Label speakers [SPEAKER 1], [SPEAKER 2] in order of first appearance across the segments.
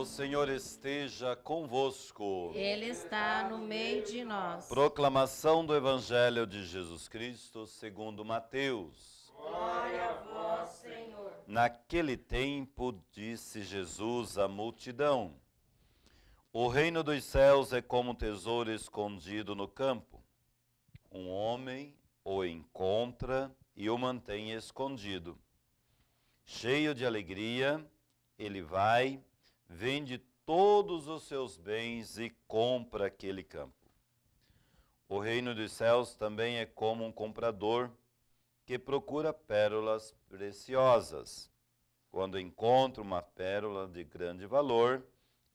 [SPEAKER 1] O Senhor esteja convosco. Ele está no meio de nós. Proclamação do Evangelho de Jesus Cristo, segundo Mateus. Glória a vós, Senhor. Naquele tempo disse Jesus à multidão: O reino dos céus é como um tesouro escondido no campo. Um homem o encontra e o mantém escondido. Cheio de alegria, ele vai vende todos os seus bens e compra aquele campo. O reino dos céus também é como um comprador que procura pérolas preciosas. Quando encontra uma pérola de grande valor,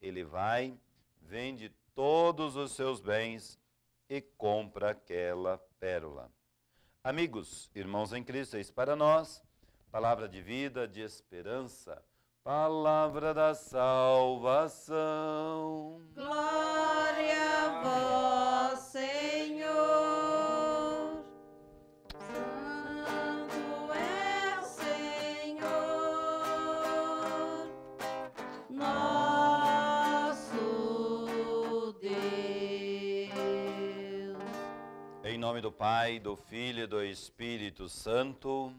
[SPEAKER 1] ele vai, vende todos os seus bens e compra aquela pérola. Amigos, irmãos em Cristo, eis é para nós palavra de vida, de esperança Palavra da salvação. Glória a vós, Senhor. Santo é o Senhor, nosso Deus. Em nome do Pai, do Filho e do Espírito Santo.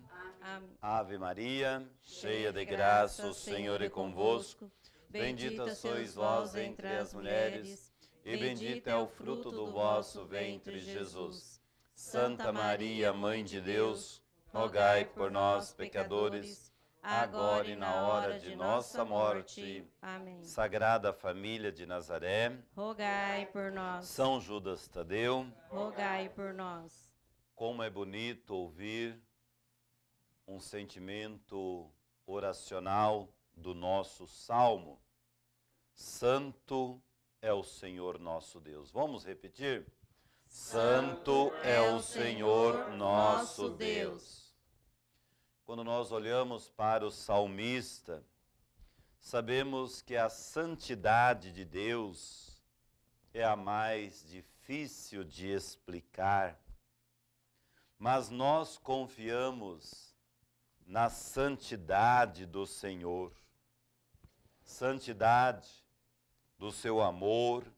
[SPEAKER 1] Ave Maria, cheia de graça, o Senhor é, é convosco. Bendita sois vós entre as mulheres, e bendito é, é o fruto do vosso ventre, Jesus. Santa Maria, Mãe de Deus, rogai por nós, pecadores, agora e na hora de nossa morte. Amém. Sagrada Família de Nazaré, rogai por nós. São Judas Tadeu, rogai por nós. Como é bonito ouvir um sentimento oracional do nosso salmo. Santo é o Senhor nosso Deus. Vamos repetir? Santo é o Senhor nosso Deus. Quando nós olhamos para o salmista, sabemos que a santidade de Deus é a mais difícil de explicar, mas nós confiamos na santidade do Senhor, santidade do seu amor,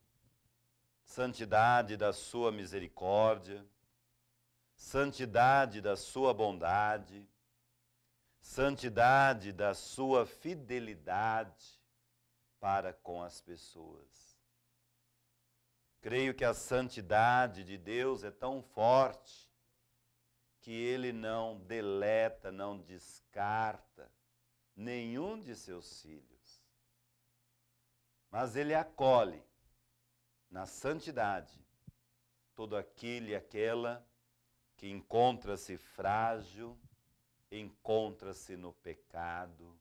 [SPEAKER 1] santidade da sua misericórdia, santidade da sua bondade, santidade da sua fidelidade para com as pessoas. Creio que a santidade de Deus é tão forte que ele não deleta, não descarta nenhum de seus filhos, mas ele acolhe na santidade todo aquele e aquela que encontra-se frágil, encontra-se no pecado,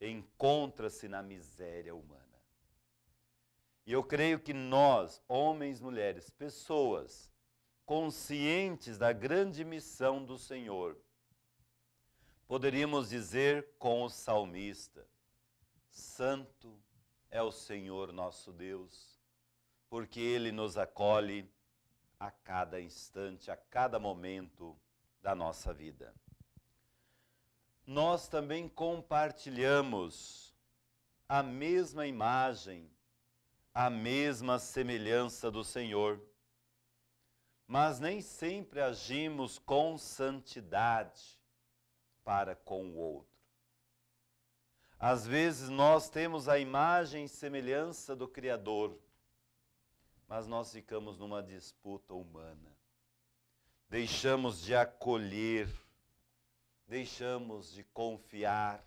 [SPEAKER 1] encontra-se na miséria humana. E eu creio que nós, homens, mulheres, pessoas, conscientes da grande missão do Senhor. Poderíamos dizer com o salmista: Santo é o Senhor nosso Deus, porque Ele nos acolhe a cada instante, a cada momento da nossa vida. Nós também compartilhamos a mesma imagem, a mesma semelhança do Senhor mas nem sempre agimos com santidade para com o outro. Às vezes nós temos a imagem e semelhança do Criador, mas nós ficamos numa disputa humana. Deixamos de acolher, deixamos de confiar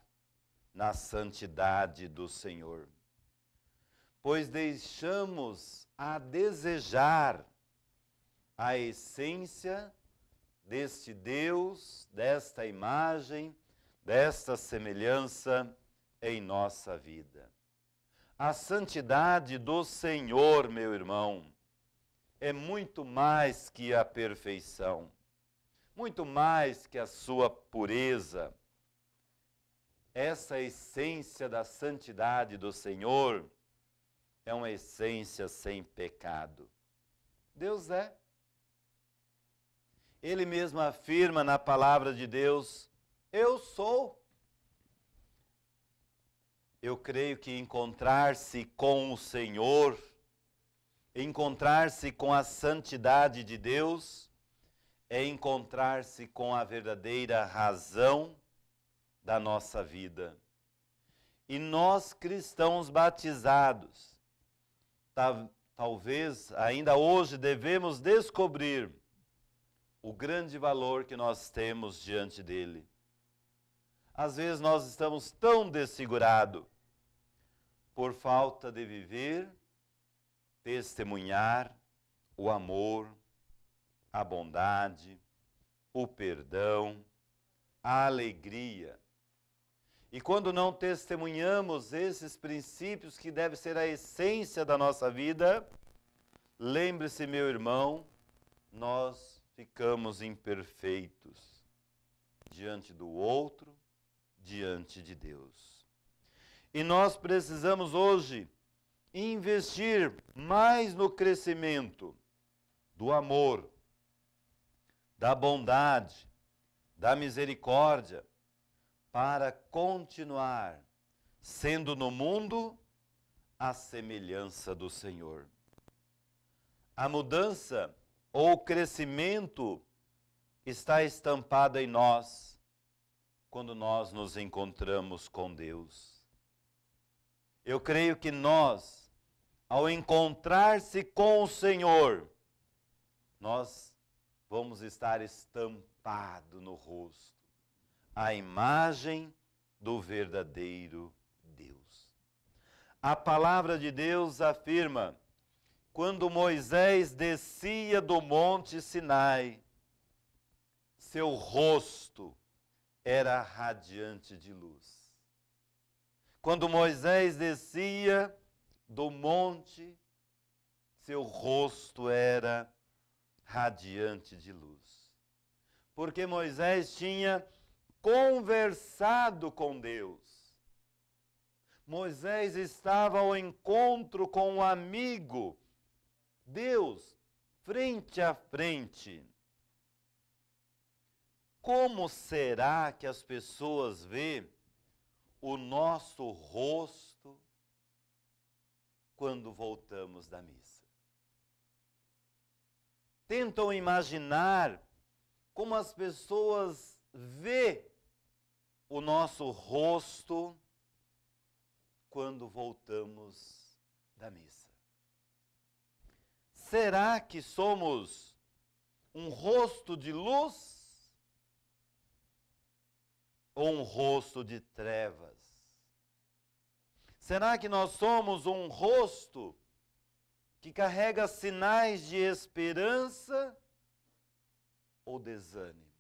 [SPEAKER 1] na santidade do Senhor, pois deixamos a desejar a essência deste Deus, desta imagem, desta semelhança em nossa vida. A santidade do Senhor, meu irmão, é muito mais que a perfeição, muito mais que a sua pureza. Essa essência da santidade do Senhor é uma essência sem pecado. Deus é ele mesmo afirma na palavra de Deus: Eu sou. Eu creio que encontrar-se com o Senhor, encontrar-se com a santidade de Deus, é encontrar-se com a verdadeira razão da nossa vida. E nós, cristãos batizados, talvez ainda hoje devemos descobrir o grande valor que nós temos diante dele. Às vezes nós estamos tão desfigurados por falta de viver, testemunhar o amor, a bondade, o perdão, a alegria. E quando não testemunhamos esses princípios que devem ser a essência da nossa vida, lembre-se, meu irmão, nós ficamos imperfeitos diante do outro, diante de Deus. E nós precisamos hoje investir mais no crescimento do amor, da bondade, da misericórdia, para continuar sendo no mundo a semelhança do Senhor. A mudança ou crescimento está estampado em nós quando nós nos encontramos com Deus. Eu creio que nós, ao encontrar-se com o Senhor, nós vamos estar estampado no rosto a imagem do verdadeiro Deus. A palavra de Deus afirma quando Moisés descia do monte Sinai, seu rosto era radiante de luz. Quando Moisés descia do monte, seu rosto era radiante de luz. Porque Moisés tinha conversado com Deus. Moisés estava ao encontro com um amigo Deus frente a frente. Como será que as pessoas vê o nosso rosto quando voltamos da missa? Tentam imaginar como as pessoas vê o nosso rosto quando voltamos da missa. Será que somos um rosto de luz ou um rosto de trevas? Será que nós somos um rosto que carrega sinais de esperança ou desânimo?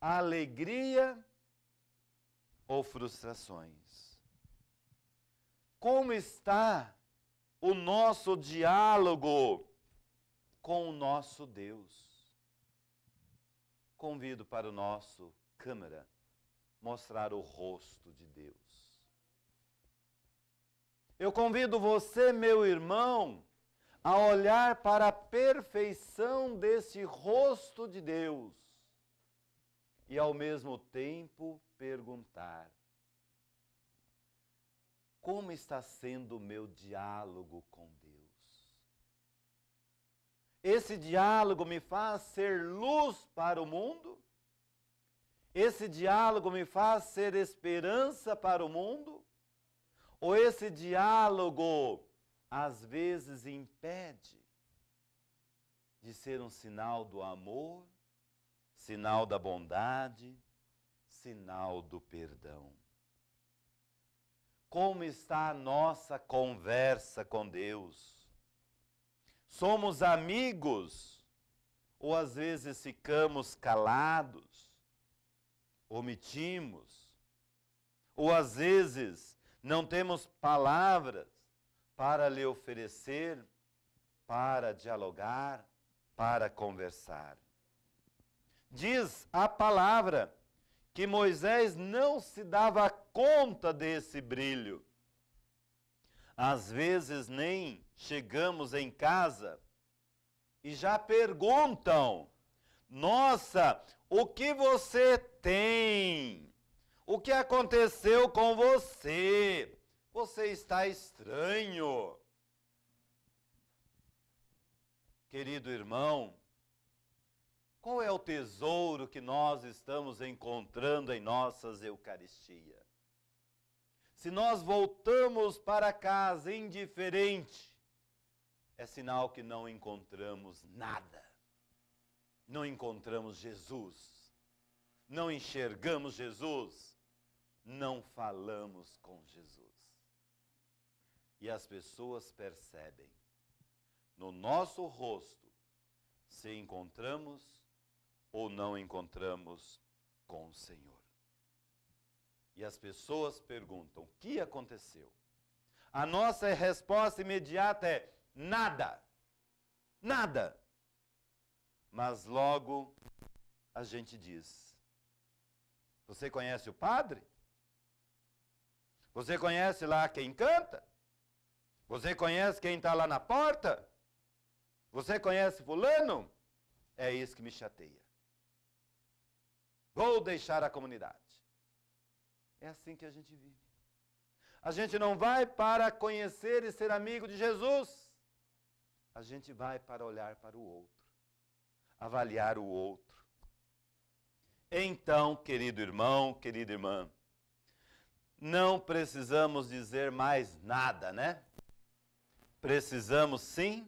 [SPEAKER 1] Alegria ou frustrações? Como está o nosso diálogo com o nosso Deus. Convido para o nosso câmera mostrar o rosto de Deus. Eu convido você, meu irmão, a olhar para a perfeição desse rosto de Deus e ao mesmo tempo perguntar: como está sendo o meu diálogo com Deus? Esse diálogo me faz ser luz para o mundo? Esse diálogo me faz ser esperança para o mundo? Ou esse diálogo às vezes impede de ser um sinal do amor, sinal da bondade, sinal do perdão? como está a nossa conversa com Deus. Somos amigos ou às vezes ficamos calados, omitimos, ou às vezes não temos palavras para lhe oferecer, para dialogar, para conversar. Diz a palavra que Moisés não se dava conta desse brilho. Às vezes nem chegamos em casa e já perguntam: Nossa, o que você tem? O que aconteceu com você? Você está estranho. Querido irmão, qual é o tesouro que nós estamos encontrando em nossas eucaristias? Se nós voltamos para casa indiferente, é sinal que não encontramos nada. Não encontramos Jesus. Não enxergamos Jesus. Não falamos com Jesus. E as pessoas percebem no nosso rosto se encontramos ou não encontramos com o Senhor. E as pessoas perguntam: o que aconteceu? A nossa resposta imediata é: nada, nada. Mas logo a gente diz: você conhece o padre? Você conhece lá quem canta? Você conhece quem está lá na porta? Você conhece Fulano? É isso que me chateia. Vou deixar a comunidade. É assim que a gente vive. A gente não vai para conhecer e ser amigo de Jesus. A gente vai para olhar para o outro, avaliar o outro. Então, querido irmão, querida irmã, não precisamos dizer mais nada, né? Precisamos sim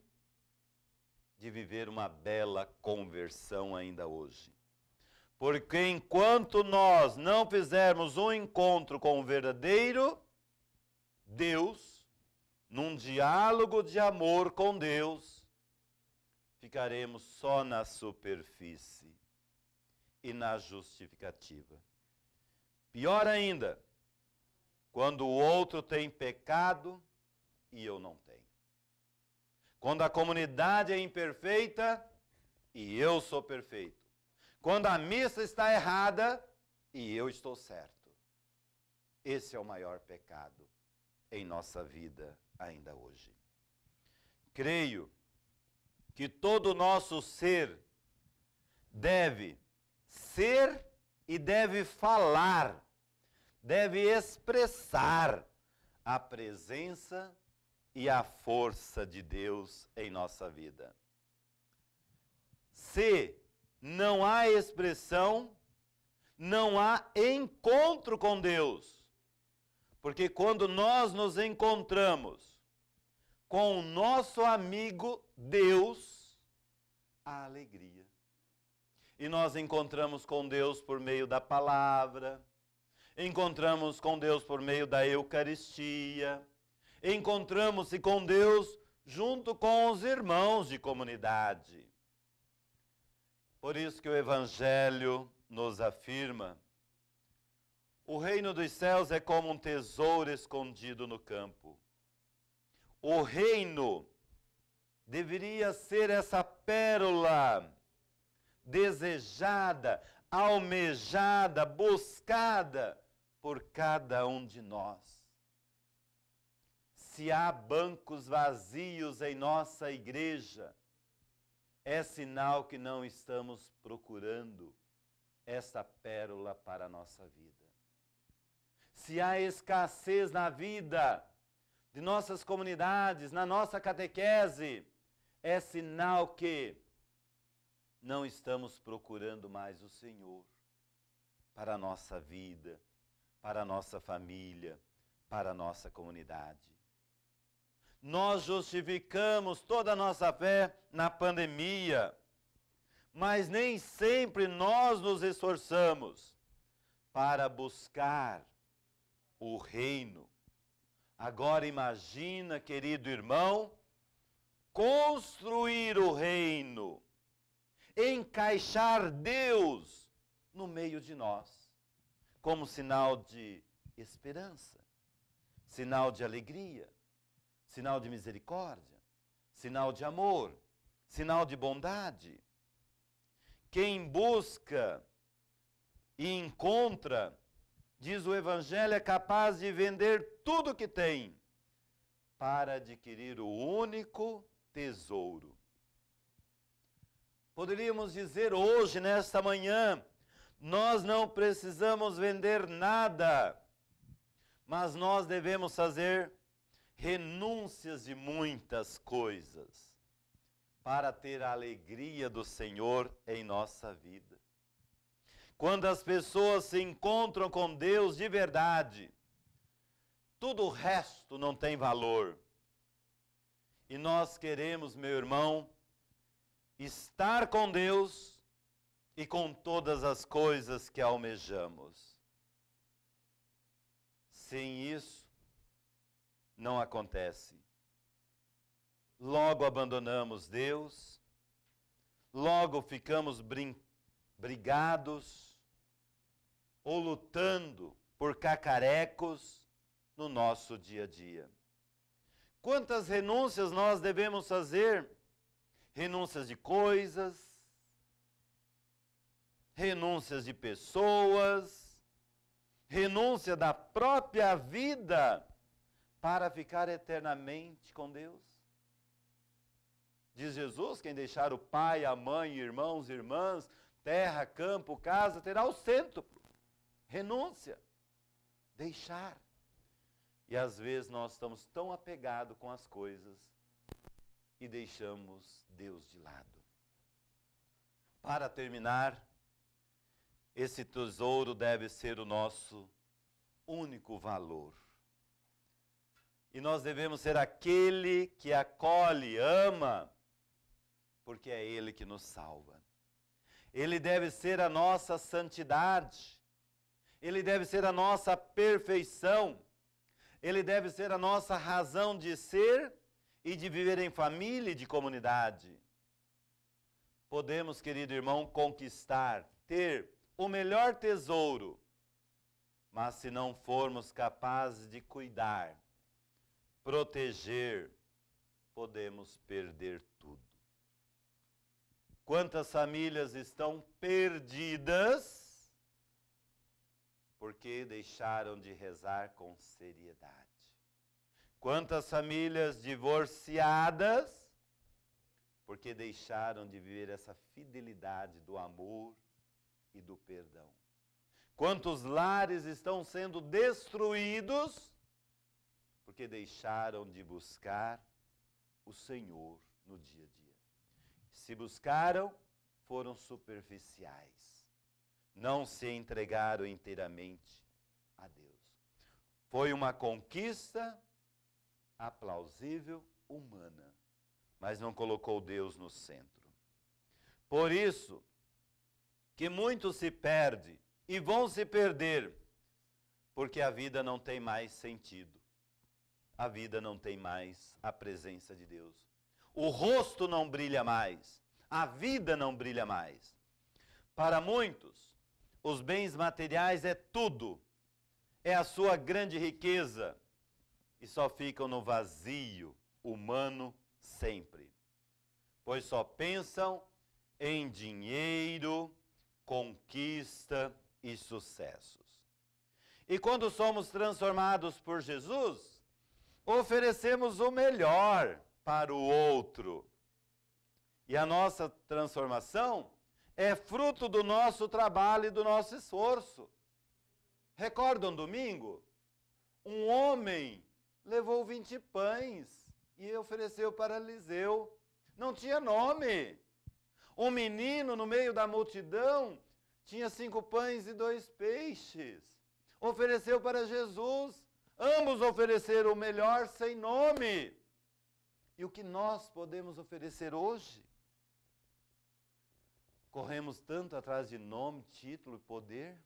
[SPEAKER 1] de viver uma bela conversão ainda hoje. Porque enquanto nós não fizermos um encontro com o verdadeiro Deus, num diálogo de amor com Deus, ficaremos só na superfície e na justificativa. Pior ainda, quando o outro tem pecado e eu não tenho. Quando a comunidade é imperfeita e eu sou perfeito quando a missa está errada e eu estou certo. Esse é o maior pecado em nossa vida ainda hoje. Creio que todo o nosso ser deve ser e deve falar, deve expressar a presença e a força de Deus em nossa vida. Se não há expressão, não há encontro com Deus. Porque quando nós nos encontramos com o nosso amigo Deus, há alegria. E nós encontramos com Deus por meio da palavra, encontramos com Deus por meio da Eucaristia, encontramos-se com Deus junto com os irmãos de comunidade. Por isso que o Evangelho nos afirma: o reino dos céus é como um tesouro escondido no campo. O reino deveria ser essa pérola desejada, almejada, buscada por cada um de nós. Se há bancos vazios em nossa igreja, é sinal que não estamos procurando esta pérola para a nossa vida. Se há escassez na vida de nossas comunidades, na nossa catequese, é sinal que não estamos procurando mais o Senhor para a nossa vida, para a nossa família, para a nossa comunidade nós justificamos toda a nossa fé na pandemia, mas nem sempre nós nos esforçamos para buscar o reino. Agora imagina, querido irmão, construir o reino, encaixar Deus no meio de nós, como sinal de esperança, sinal de alegria, sinal de misericórdia, sinal de amor, sinal de bondade. Quem busca e encontra, diz o Evangelho, é capaz de vender tudo o que tem para adquirir o único tesouro. Poderíamos dizer hoje, nesta manhã, nós não precisamos vender nada, mas nós devemos fazer renúncias de muitas coisas, para ter a alegria do Senhor em nossa vida. Quando as pessoas se encontram com Deus de verdade, tudo o resto não tem valor. E nós queremos, meu irmão, estar com Deus e com todas as coisas que almejamos. Sem isso, não acontece. Logo abandonamos Deus, logo ficamos brigados ou lutando por cacarecos no nosso dia a dia. Quantas renúncias nós devemos fazer? Renúncias de coisas, renúncias de pessoas, renúncia da própria vida para ficar eternamente com Deus? Diz Jesus: quem deixar o pai, a mãe, irmãos, irmãs, terra, campo, casa, terá o cêntuplo. Renúncia. Deixar. E às vezes nós estamos tão apegados com as coisas e deixamos Deus de lado. Para terminar, esse tesouro deve ser o nosso único valor. E nós devemos ser aquele que acolhe, ama, porque é Ele que nos salva. Ele deve ser a nossa santidade, Ele deve ser a nossa perfeição, Ele deve ser a nossa razão de ser e de viver em família e de comunidade. Podemos, querido irmão, conquistar, ter o melhor tesouro, mas se não formos capazes de cuidar proteger, podemos perder tudo. Quantas famílias estão perdidas porque deixaram de rezar com seriedade? Quantas famílias divorciadas porque deixaram de viver essa fidelidade do amor e do perdão? Quantos lares estão sendo destruídos porque deixaram de buscar o Senhor no dia a dia. Se buscaram, foram superficiais. Não se entregaram inteiramente a Deus. Foi uma conquista aplausível, humana, mas não colocou Deus no centro. Por isso que muito se perde e vão se perder, porque a vida não tem mais sentido a vida não tem mais a presença de Deus. O rosto não brilha mais, a vida não brilha mais. Para muitos, os bens materiais é tudo, é a sua grande riqueza, e só ficam no vazio humano sempre, pois só pensam em dinheiro, conquista e sucessos. E quando somos transformados por Jesus, oferecemos o melhor para o outro. E a nossa transformação é fruto do nosso trabalho e do nosso esforço. Recordam domingo? Um homem levou 20 pães e ofereceu para Eliseu. Não tinha nome. Um menino no meio da multidão tinha cinco pães e dois peixes. Ofereceu para Jesus. Ambos ofereceram o melhor sem nome. E o que nós podemos oferecer hoje? Corremos tanto atrás de nome, título e poder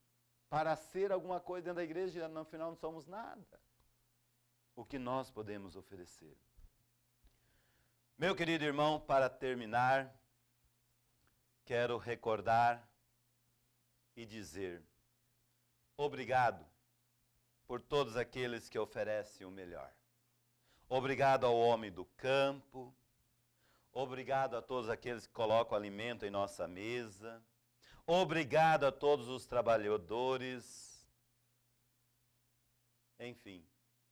[SPEAKER 1] para ser alguma coisa dentro da igreja e no final não somos nada. O que nós podemos oferecer? Meu querido irmão, para terminar, quero recordar e dizer obrigado por todos aqueles que oferecem o melhor. Obrigado ao homem do campo. Obrigado a todos aqueles que colocam alimento em nossa mesa. Obrigado a todos os trabalhadores. Enfim,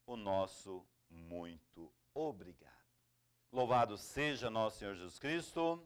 [SPEAKER 1] o nosso muito obrigado. Louvado seja nosso Senhor Jesus Cristo.